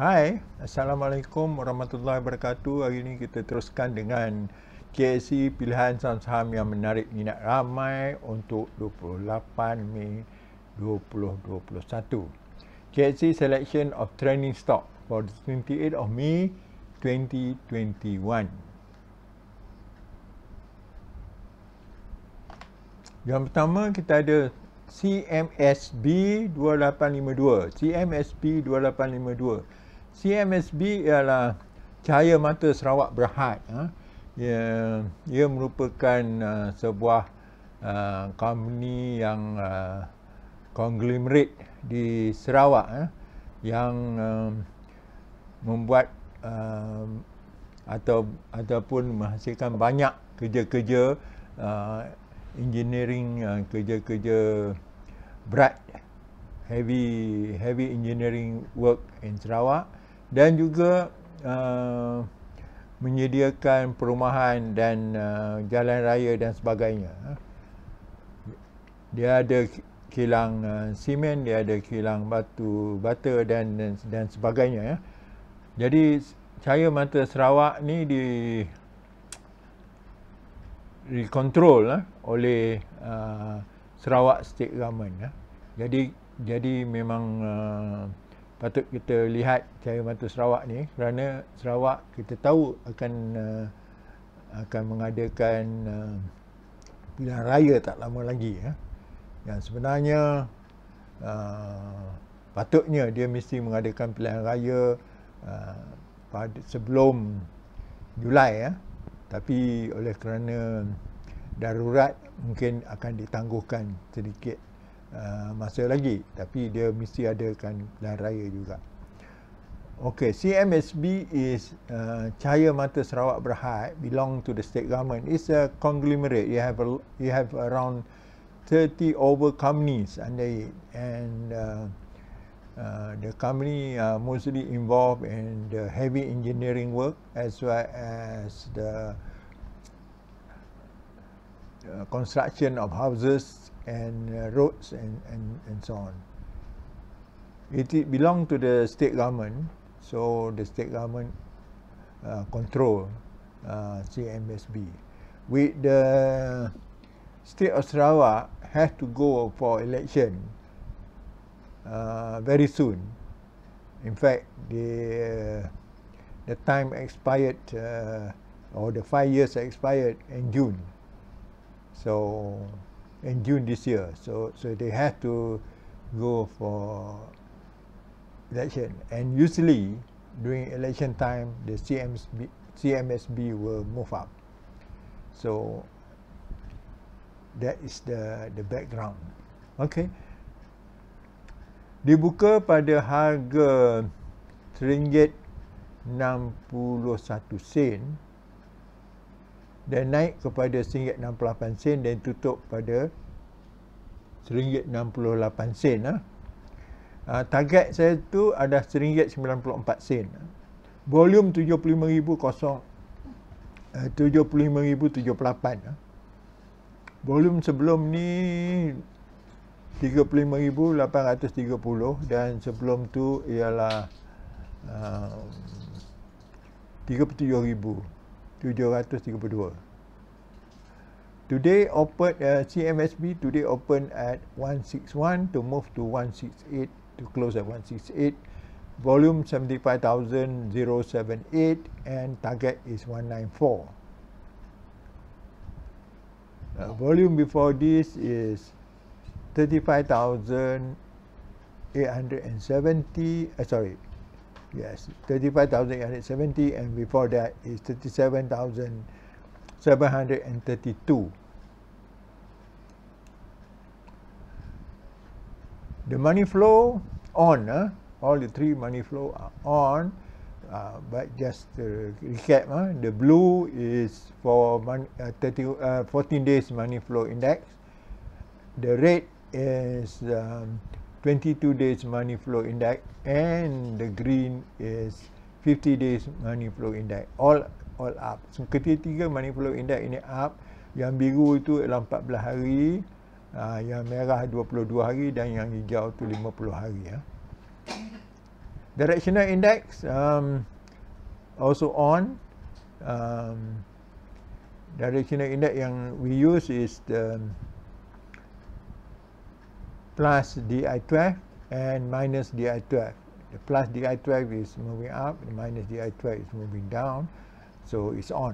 Hai, Assalamualaikum warahmatullahi wabarakatuh. Hari ini kita teruskan dengan KSE pilihan saham-saham yang menarik minat ramai untuk 28 Mei 2021. KSE Selection of Training Stock for 28 of May 2021. Yang pertama kita ada CMSB 2852. CMSB CMSB ialah cahaya mata Sarawak Berhad. Ha? Ia, ia merupakan uh, sebuah uh, company yang uh, conglomerate di Sarawak eh, yang um, membuat um, atau ataupun menghasilkan banyak kerja-kerja uh, engineering uh, kerja-kerja berat heavy heavy engineering work in Sarawak dan juga uh, menyediakan perumahan dan uh, jalan raya dan sebagainya. Dia ada kilang uh, simen, dia ada kilang batu bata dan dan, dan sebagainya. Ya. Jadi cahaya mata Sarawak ni di dikontrol uh, oleh uh, Sarawak State Government. Ya. Jadi jadi memang uh, patut kita lihat cara mata Sarawak ni kerana Sarawak kita tahu akan uh, akan mengadakan uh, pilihan raya tak lama lagi ya. Yang sebenarnya uh, patutnya dia mesti mengadakan pilihan raya uh, pada sebelum Julai ya. Tapi oleh kerana darurat mungkin akan ditangguhkan sedikit Ah, masa lagi tapi dia mesti adakan dan raya juga Okay, CMSB is uh, Cahaya Mata Sarawak Berhad belong to the state government. It's a conglomerate. You have a, you have around 30 over companies under it. And uh, uh, the company are mostly involved in the heavy engineering work as well as the Uh, construction of houses and uh, roads and, and, and so on. It, it belonged to the state government, so the state government uh, control uh, CMSB. With the state of Sarawak have to go for election uh, very soon. In fact, the uh, the time expired uh, or the five years expired in June so in June this year. So so they have to go for election. And usually during election time, the CMSB, CMSB will move up. So that is the the background. Okay. Dibuka pada harga ringgit enam puluh satu sen dan naik kepada RM1.68 dan tutup pada RM1.68 ha. ha, target saya tu ada RM1.94 volume 75,000 uh, 75,078 ha. volume sebelum ni 35,830 dan sebelum tu ialah ah, uh, 37,000 732. Today open uh, CMSB today open at 161 to move to 168 to close at 168. Volume 75,078 and target is 194. Uh, volume before this is 35,870, uh, sorry, Yes, 35,870 and before that is 37,732. The money flow on, uh, all the three money flow are on, uh, but just to recap, uh, the blue is for mon uh, 30, uh, 14 days money flow index. The red is um, 22 days money flow index and the green is 50 days money flow index all all up so ketiga-tiga money flow index ini up yang biru itu ialah 14 hari uh, yang merah 22 hari dan yang hijau itu 50 hari ya directional index um, also on um, directional index yang we use is the plus di 12 and minus di 12. The plus di 12 is moving up, the minus di 12 is moving down. So it's on.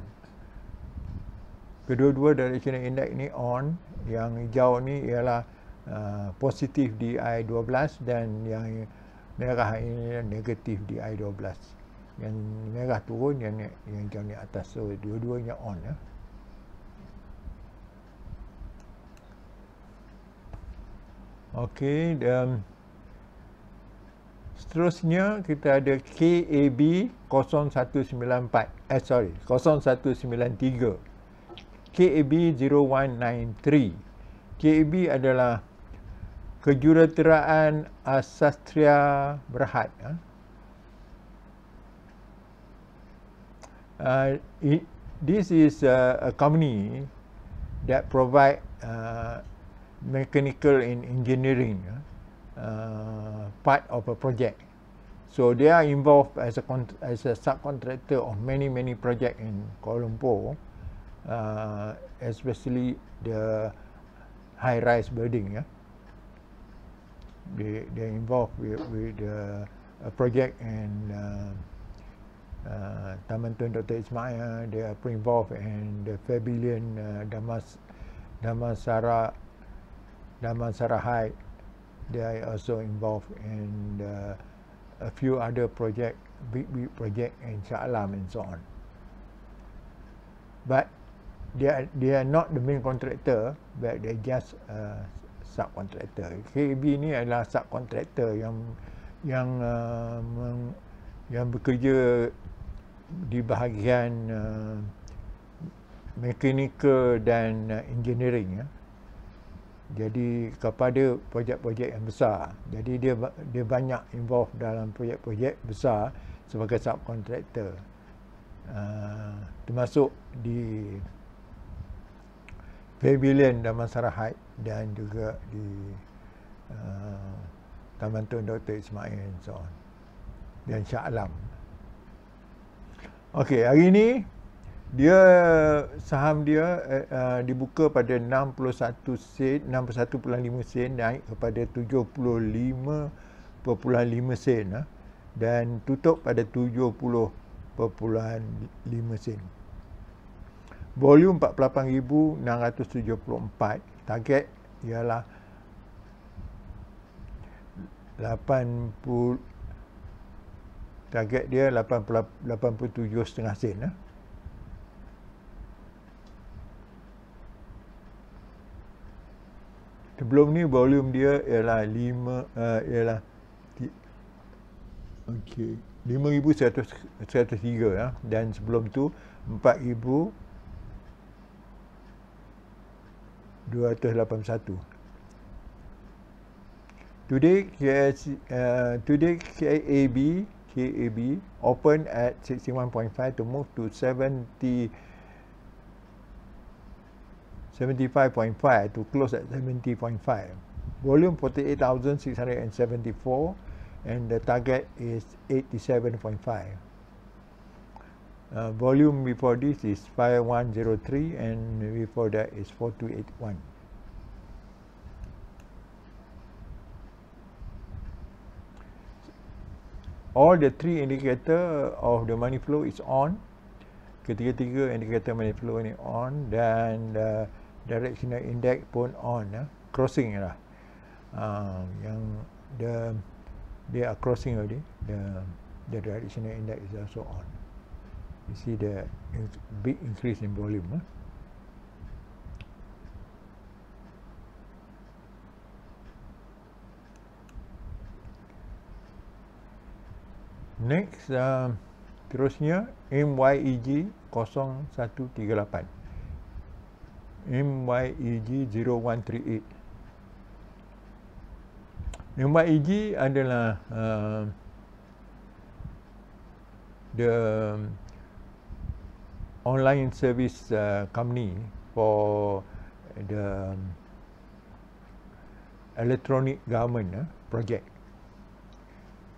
Kedua-dua dari directional index ni on. Yang hijau ni ialah uh, positif di 12 dan yang merah ini negatif di 12. Yang merah turun, yang, yang hijau ni atas. So dua-duanya on. Ya. Eh. Okey, dan um, seterusnya kita ada KAB 0194. Eh sorry, 0193. KAB 0193. KAB adalah kejuruteraan Sastria Berhad. Ha? Uh, it, this is a, a company that provide uh, mechanical and engineering ya, uh, part of a project. So they are involved as a as a subcontractor of many many project in Kuala Lumpur, uh, especially the high rise building. Yeah, they they are involved with with the uh, project in uh, uh, Taman Tun Dr Ismail. They are involved in the Fabian uh, Damas Damasara Damansara Sarahai, They are also involved in the, a few other project, big big project in Shah Alam and so on. But they are, they are not the main contractor, but they just uh, subcontractor. KB ni adalah subcontractor yang yang uh, meng, yang bekerja di bahagian uh, mekanikal dan uh, engineering ya. Yeah jadi kepada projek-projek yang besar. Jadi dia dia banyak involve dalam projek-projek besar sebagai subcontractor. Uh, termasuk di Pavilion Damansara Heights dan juga di uh, Taman Tun Dr. Ismail and so on. dan Shah Alam. Okey, hari ini dia saham dia uh, dibuka pada 61 sen 61.5 sen naik kepada 75.5 sen uh, dan tutup pada 70.5 sen volume 48674 target ialah 80 target dia 87 setengah sen Eh. sebelum ni volume dia ialah 5 uh, eh, ialah okey 5103 ya dan sebelum tu 4000 281 today KS, uh, eh, today KAB KAB open at 61.5 to move to 70 75.5 to close at 70.5. Volume 48,674 and the target is 87.5. Uh, volume before this is 5103 and before that is 4281. All the three indicator of the money flow is on. Ketiga-tiga indicator money flow ini on dan uh, directional index pun on eh? crossing lah uh, yang the they are crossing already the the directional index is also on you see the in, big increase in volume eh? next uh, terusnya MYEG 0138 MYEG 0138 MYEG adalah uh, the online service uh, company for the electronic government uh, project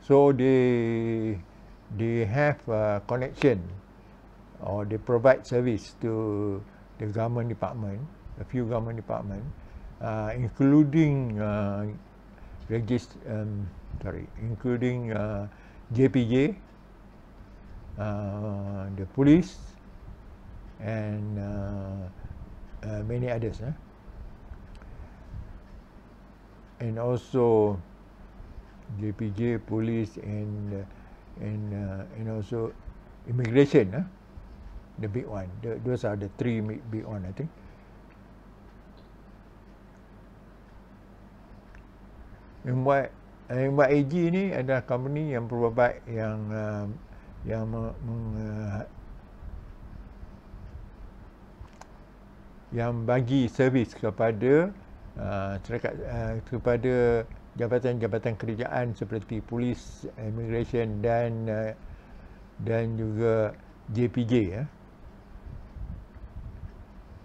so they they have a connection or they provide service to the government department, a few government department, uh, including uh, regist, um, sorry, including uh, JPJ, uh, the police, and uh, uh, many others. Eh? And also JPJ, police, and uh, and uh, and also immigration. Eh? the big one. The, those are the three big one, I think. Yang buat AG ni adalah company yang berbuat yang uh, yang meng, uh, yang bagi servis kepada uh, uh, kepada jabatan-jabatan kerjaan seperti polis, immigration dan uh, dan juga JPJ ya. Eh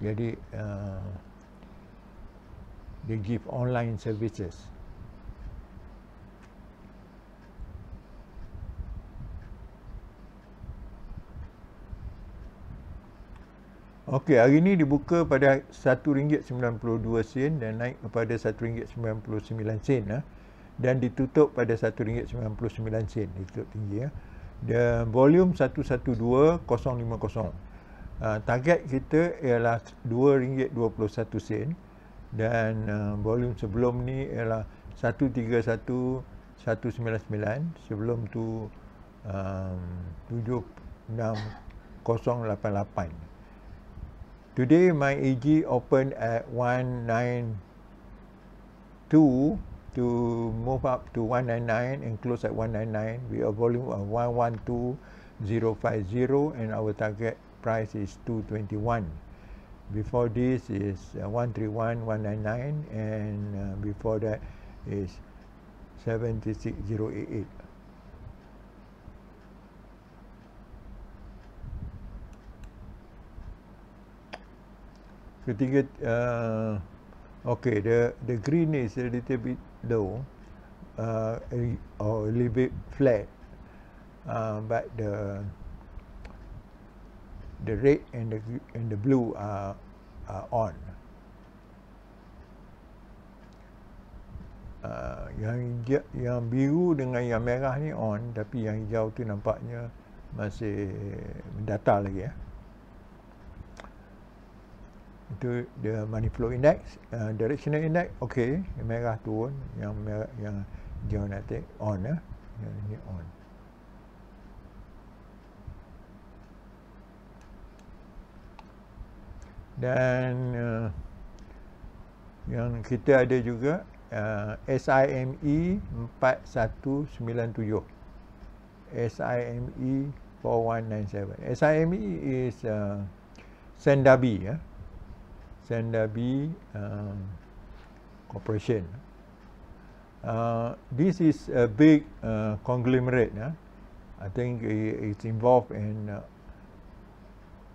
jadi uh, they give online services Okey, hari ini dibuka pada RM1.92 sen dan naik kepada RM1.99 sen ha. dan ditutup pada RM1.99 sen, ditutup tinggi ya. Dan volume 112050. Uh, target kita ialah RM2.21 dan uh, volume sebelum ni ialah 131199 sebelum tu um, 76088 today my EG open at 192 to move up to 199 and close at 199 we have volume of 112050 and our target price is 221 before this is uh, 131 199 and uh, before that is 76088 so uh okay the the green is a little bit low uh or a little bit flat uh, but the the red and the and the blue are are on. Uh, yang hijau, yang biru dengan yang merah ni on tapi yang hijau tu nampaknya masih mendata lagi ya. itu the money flow index uh, directional index ok yang merah turun yang merah, yang hijau nanti on ya. yang ni on uh, dan uh, yang kita ada juga uh, SIME 4197 SIME 4197 SIME is uh, Sendabi ya yeah. Sendabi uh, Corporation uh, this is a big uh, conglomerate yeah. I think it's involved in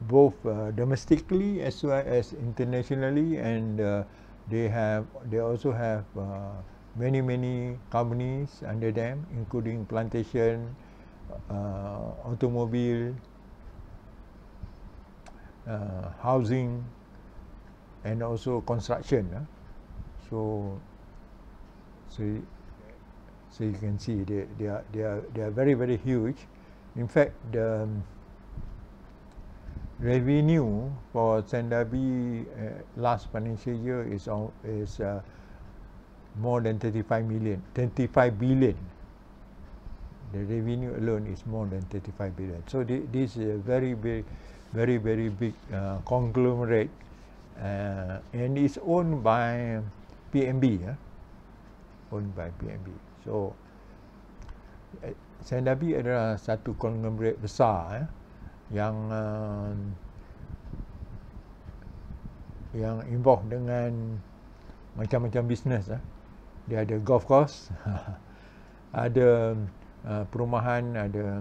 both uh, domestically as well as internationally and uh, they have they also have uh, many many companies under them including plantation uh, automobile uh, housing and also construction uh. so so so you can see they they are they are they are very very huge in fact the um, revenue for Sendabi uh, last financial year is on, is uh, more than 35 million 35 billion the revenue alone is more than 35 billion so th- this is a very big very very big uh, conglomerate uh, and it's owned by PMB yeah? owned by PMB so uh, Sendabi adalah satu conglomerate besar yeah? yang uh, yang involve dengan macam-macam bisnes lah. dia ada golf course ada uh, perumahan ada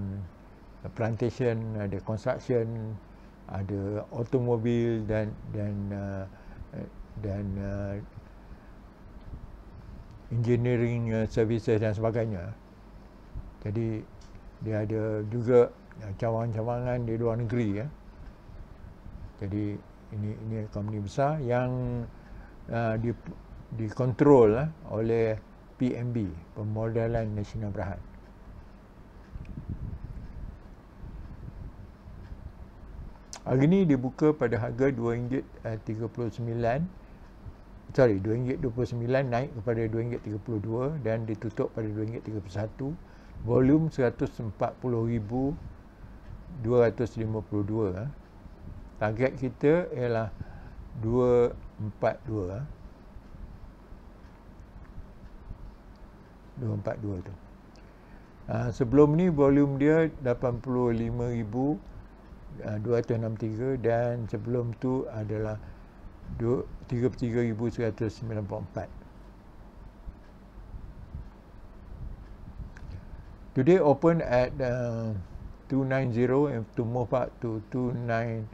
uh, plantation ada construction ada automobil dan dan uh, dan uh, engineering uh, services dan sebagainya jadi dia ada juga uh, Ya, cawangan-cawangan di luar negeri ya. Jadi ini ini company besar yang uh, di dikontrol uh, oleh PMB, Pemodalan Nasional Berhad. Hari ini dibuka pada harga RM2.39 sorry RM2.29 naik kepada RM2.32 dan ditutup pada RM2.31 volume 140,000 252 ah. target kita ialah 242 242 ah. tu ah, sebelum ni volume dia 85,263 dan sebelum tu adalah 33,194 Today open at uh 290 and to move up to 29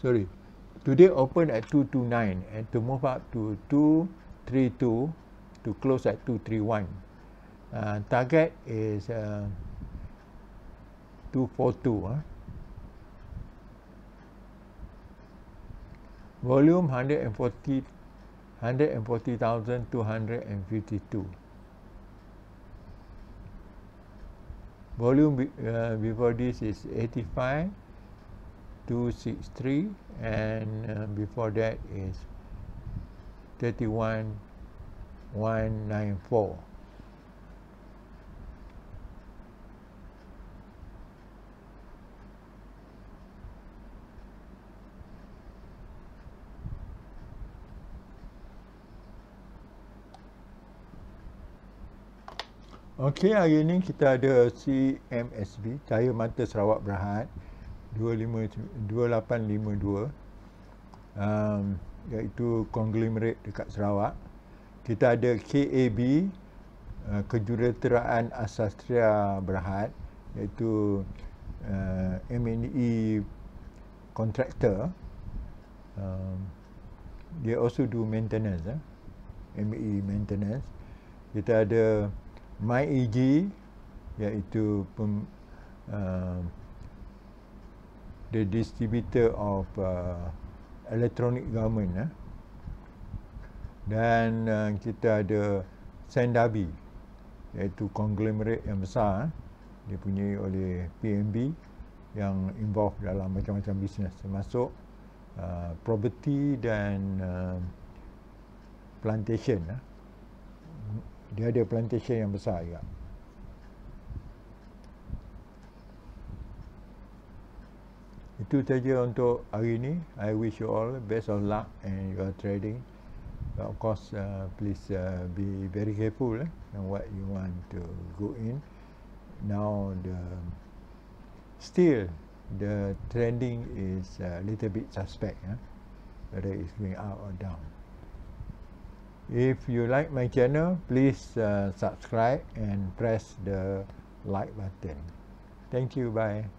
sorry today open at 229 and to move up to 232 to close at 231 uh, target is uh, 242 uh. volume 140 140,252 volume be, uh, before this is 85 263 and uh, before that is 31 194 Okey, hari ini kita ada CMSB, Cahaya Mata Sarawak Berhad 25, 2852 um, iaitu conglomerate dekat Sarawak. Kita ada KAB, uh, Kejuruteraan Asastria Berhad iaitu uh, MNE Contractor. Um, they also do maintenance. Eh? MNE Maintenance. Kita ada MyEG iaitu pem, uh, the distributor of uh, electronic government eh. dan uh, kita ada Sendabi iaitu conglomerate yang besar eh, dipunyai oleh PMB yang involved dalam macam-macam bisnes termasuk uh, property dan uh, plantation eh. Dia ada plantation yang besar juga. Itu saja untuk hari ini. I wish you all best of luck and your trading. But of course, uh, please uh, be very careful and eh, what you want to go in. Now the still the trending is a little bit suspect. Eh, whether it's going up or down. If you like my channel, please uh, subscribe and press the like button. Thank you. Bye.